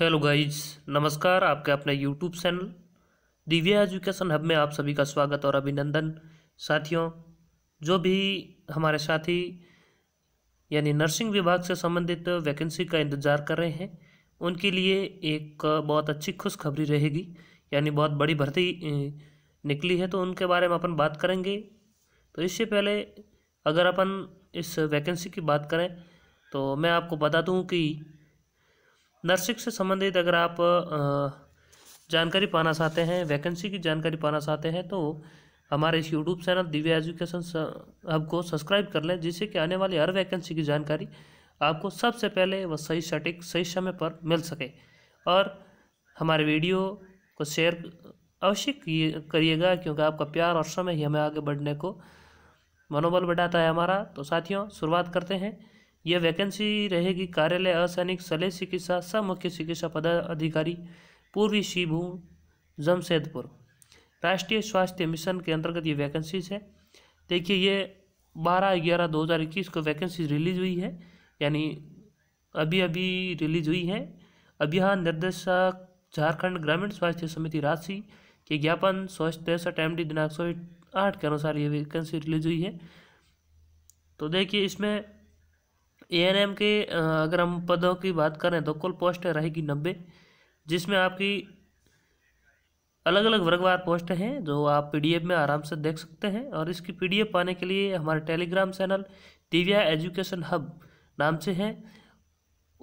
hello guys नमस्कार आपके अपने YouTube channel Divya education hub में आप सभी का स्वागत और अभिनंदन साथियों जो भी हमारे साथी यानी नर्सिंग विभाग से संबंधित वैकेंसी का इंतज़ार कर रहे हैं उनके लिए एक बहुत अच्छी खुशखबरी रहेगी यानी बहुत बड़ी भर्ती निकली है तो उनके बारे में अपन बात करेंगे तो इससे पहले अगर अपन इस वैकेंसी की बात करें तो मैं आपको बता दूँ कि नर्सिंग से संबंधित अगर आप जानकारी पाना चाहते हैं वैकेंसी की जानकारी पाना चाहते हैं तो हमारे इस YouTube channel Divya education hub को सब्सक्राइब कर लें जिससे कि आने वाली हर वैकेंसी की जानकारी आपको सबसे पहले व सही सटीक सही समय पर मिल सके और हमारे वीडियो को शेयर अवश्य करिएगा क्योंकि आपका प्यार और समय ही हमें आगे बढ़ने को मनोबल बढ़ाता है हमारा तो साथियों शुरुआत करते हैं यह वैकेंसी रहेगी कार्यालय असैनिक सले चिकित्सा स मुख्य चिकित्सा पदाधिकारी पूर्वी सिंहभूम जमशेदपुर राष्ट्रीय स्वास्थ्य मिशन के अंतर्गत ये वैकेंसीज है देखिए ये बारह ग्यारह दो हज़ार इक्कीस को वैकेंसी रिलीज हुई है यानी अभी अभी रिलीज हुई है अब यहाँ निर्देशक झारखंड ग्रामीण स्वास्थ्य समिति राशि के ज्ञापन सौ तिरसठ एम डी दिनांक सौ आठ के अनुसार ये वैकेंसी रिलीज हुई है तो देखिए इसमें एएनएम के अगर हम पदों की बात करें तो कुल पोस्ट रहेगी नब्बे जिसमें आपकी अलग अलग वर्गवार पोस्ट हैं जो आप पीडीएफ में आराम से देख सकते हैं और इसकी पीडीएफ पाने के लिए हमारे Telegram channel Divya education hub नाम से है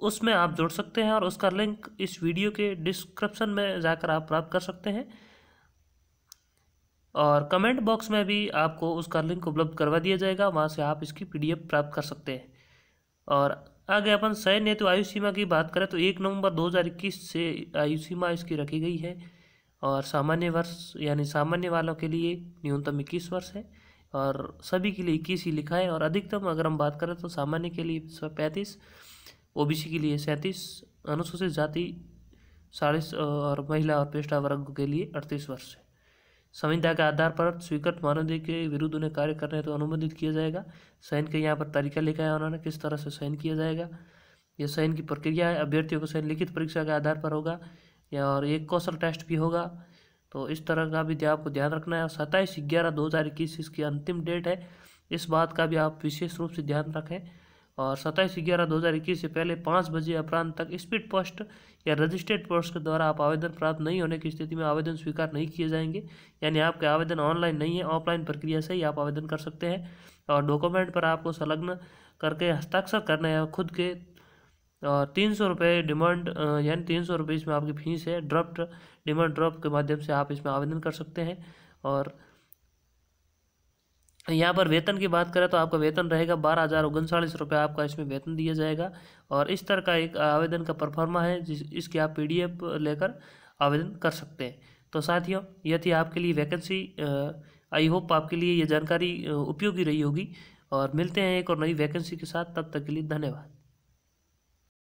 उसमें आप जोड़ सकते हैं और उसका लिंक इस वीडियो के डिस्क्रिप्शन में जाकर आप प्राप्त कर सकते हैं और कमेंट बॉक्स में भी आपको उसका लिंक उपलब्ध करवा दिया जाएगा वहाँ से आप इसकी एफ प्राप्त कर सकते हैं और आगे अपन सैन्य हेतु आयु सीमा की बात करें तो एक नवंबर 2021 से आयु सीमा इसकी रखी गई है और सामान्य वर्ष यानी सामान्य वालों के लिए न्यूनतम इक्कीस वर्ष है और सभी के लिए इक्कीस ही लिखा है और अधिकतम अगर हम बात करें तो सामान्य के लिए पैंतीस ओ के लिए सैंतीस अनुसूचित जाति साढ़े और महिला और पेशा वर्ग के लिए अड़तीस वर्ष है संविधान के आधार पर स्वीकृत मानवाधिकार के विरुद्ध उन्हें कार्य करने तो अनुमोदित किया जाएगा सैन के यहाँ पर तरीका लिखा है उन्होंने किस तरह से सैन किया जाएगा यह सैन की प्रक्रिया है अभ्यर्थियों को सैन लिखित परीक्षा के आधार पर होगा या और एक कौशल टेस्ट भी होगा तो इस तरह का भी आपको ध्यान रखना है सत्ताईस ग्यारह दो हज़ार इक्कीस इसकी अंतिम डेट है इस बात का भी आप विशेष रूप से ध्यान रखें और सत्ताईस ग्यारह दो हज़ार इक्कीस से पहले पाँच बजे अपरांत तक स्पीड पोस्ट या रजिस्ट्रेड पोस्ट के द्वारा आप आवेदन प्राप्त नहीं होने की स्थिति में आवेदन स्वीकार नहीं किए जाएंगे यानी आपके आवेदन ऑनलाइन नहीं है ऑफलाइन प्रक्रिया से ही आप आवेदन कर सकते हैं और डॉक्यूमेंट पर आपको संलग्न करके हस्ताक्षर करने हैं खुद के और तीन सौ रुपये डिमांड यानी तीन सौ रुपये इसमें आपकी फीस है ड्राफ्ट डिमांड ड्रॉप के माध्यम से आप इसमें आवेदन कर सकते हैं और यहाँ पर वेतन की बात करें तो आपका वेतन रहेगा बारह हज़ार उनचालीस रुपये आपका इसमें वेतन दिया जाएगा और इस तरह का एक आवेदन का परफॉर्मा है जिस इसकी आप पीडीएफ लेकर आवेदन कर सकते हैं तो साथियों यह थी आपके लिए वैकेंसी आई होप आपके लिए ये जानकारी उपयोगी रही होगी और मिलते हैं एक और नई वैकेंसी के साथ तब तक के लिए धन्यवाद